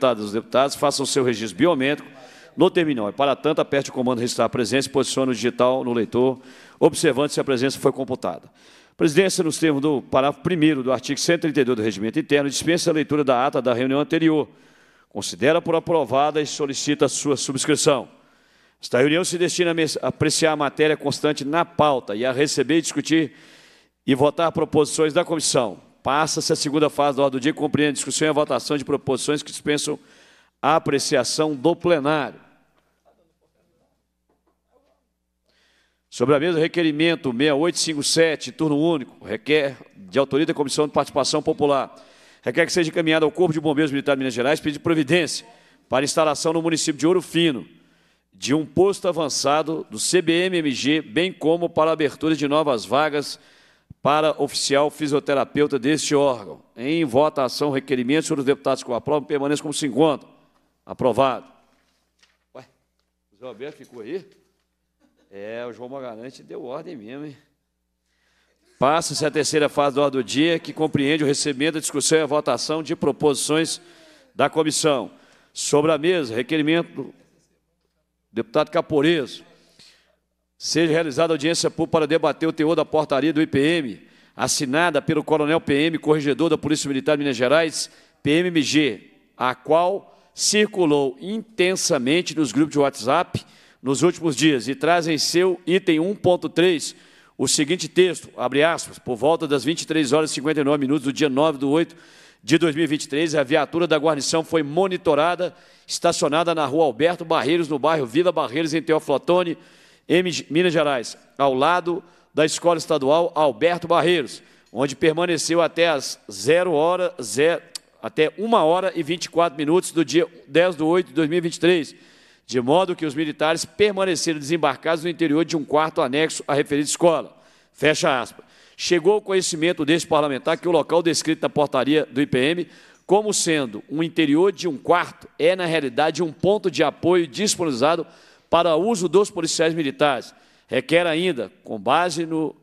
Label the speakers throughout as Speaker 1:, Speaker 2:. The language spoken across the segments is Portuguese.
Speaker 1: deputadas e os deputados façam seu registro biométrico no terminal. E, para tanto, aperte o comando registrar a presença e posicione o digital no leitor, observando se a presença foi computada. presidência, nos termos do parágrafo 1 do artigo 132 do Regimento Interno, dispensa a leitura da ata da reunião anterior. Considera por aprovada e solicita a sua subscrição. Esta reunião se destina a apreciar a matéria constante na pauta e a receber, discutir e votar proposições da comissão Passa-se a segunda fase da ordem do dia, que compreende a discussão e a votação de proposições que dispensam a apreciação do plenário. Sobre a mesa, requerimento 6857, turno único, requer de autoria da Comissão de Participação Popular. Requer que seja encaminhado ao Corpo de Bombeiros Militar de Minas Gerais pedido providência para instalação no município de Ouro Fino de um posto avançado do CBMMG, bem como para a abertura de novas vagas para oficial fisioterapeuta deste órgão. Em votação, requerimento sobre os deputados que o aprovam, permaneça como se encontra. Aprovado. Ué, o Zé Alberto ficou aí? É, o João Magalhães deu ordem mesmo, hein? Passa-se a terceira fase da ordem do dia, que compreende o recebimento, a discussão e a votação de proposições da comissão. Sobre a mesa, requerimento do deputado Caporeso. Seja realizada audiência pública para debater o teor da portaria do IPM, assinada pelo Coronel PM, Corregedor da Polícia Militar de Minas Gerais, PMMG, a qual circulou intensamente nos grupos de WhatsApp nos últimos dias e traz em seu item 1.3 o seguinte texto, abre aspas, por volta das 23 horas e 59 minutos do dia 9 de 8 de 2023, a viatura da guarnição foi monitorada, estacionada na rua Alberto Barreiros, no bairro Vila Barreiros, em Teoflotone, Minas Gerais, ao lado da Escola Estadual Alberto Barreiros, onde permaneceu até as 0 hora, 0, até 1 hora e 24 minutos do dia 10 de 8 de 2023, de modo que os militares permaneceram desembarcados no interior de um quarto anexo à referida escola. Fecha aspas. Chegou ao conhecimento deste parlamentar que o local descrito na portaria do IPM como sendo um interior de um quarto é, na realidade, um ponto de apoio disponibilizado para uso dos policiais militares. Requer ainda, com base no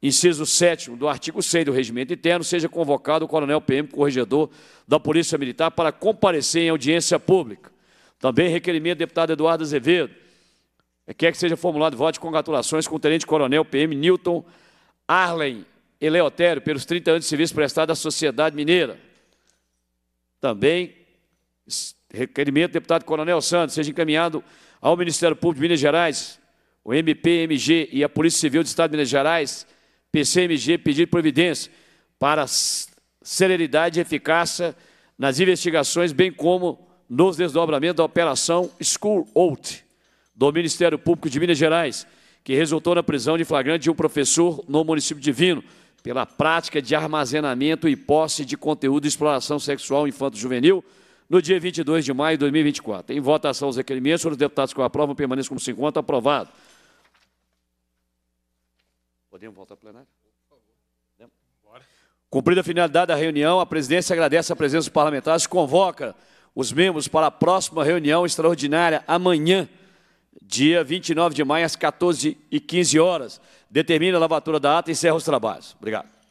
Speaker 1: inciso 7 do artigo 100 do Regimento Interno, seja convocado o Coronel PM Corregedor da Polícia Militar para comparecer em audiência pública. Também requerimento do deputado Eduardo Azevedo. Requer que seja formulado voto de congratulações com o Tenente-Coronel PM Newton Arlen Eleotério pelos 30 anos de serviço prestado à sociedade mineira. Também Requerimento do deputado Coronel Santos seja encaminhado ao Ministério Público de Minas Gerais, o MPMG e a Polícia Civil do Estado de Minas Gerais, PCMG, pedir providência para celeridade e eficácia nas investigações, bem como nos desdobramentos da Operação School Out do Ministério Público de Minas Gerais, que resultou na prisão de flagrante de um professor no município de Divino, pela prática de armazenamento e posse de conteúdo de exploração sexual infanto-juvenil, no dia 22 de maio de 2024. Em votação os requerimentos, os deputados que o aprovam permaneçam como se encontra aprovado. Podemos voltar ao plenário? Cumprida a finalidade da reunião, a presidência agradece a presença dos parlamentares e convoca os membros para a próxima reunião extraordinária amanhã, dia 29 de maio, às 14h15. Determina a lavatura da ata e encerra os trabalhos. Obrigado.